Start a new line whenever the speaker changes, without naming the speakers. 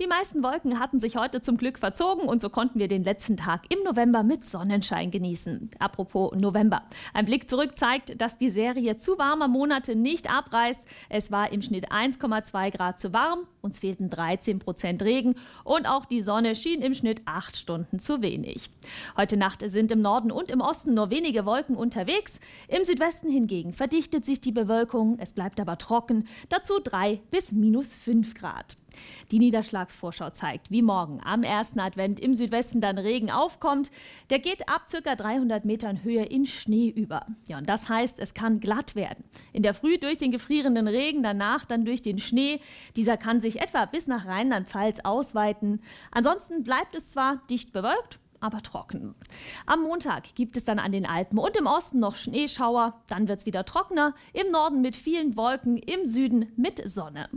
Die meisten Wolken hatten sich heute zum Glück verzogen und so konnten wir den letzten Tag im November mit Sonnenschein genießen. Apropos November. Ein Blick zurück zeigt, dass die Serie zu warmer Monate nicht abreißt. Es war im Schnitt 1,2 Grad zu warm, uns fehlten 13 Prozent Regen und auch die Sonne schien im Schnitt 8 Stunden zu wenig. Heute Nacht sind im Norden und im Osten nur wenige Wolken unterwegs. Im Südwesten hingegen verdichtet sich die Bewölkung, es bleibt aber trocken. Dazu 3 bis minus 5 Grad die Niederschlagsvorschau zeigt, wie morgen am ersten Advent im Südwesten dann Regen aufkommt. Der geht ab ca. 300 Metern Höhe in Schnee über. Ja, und das heißt, es kann glatt werden. In der Früh durch den gefrierenden Regen, danach dann durch den Schnee. Dieser kann sich etwa bis nach Rheinland-Pfalz ausweiten. Ansonsten bleibt es zwar dicht bewölkt, aber trocken. Am Montag gibt es dann an den Alpen und im Osten noch Schneeschauer, dann wird es wieder trockener, im Norden mit vielen Wolken, im Süden mit Sonne.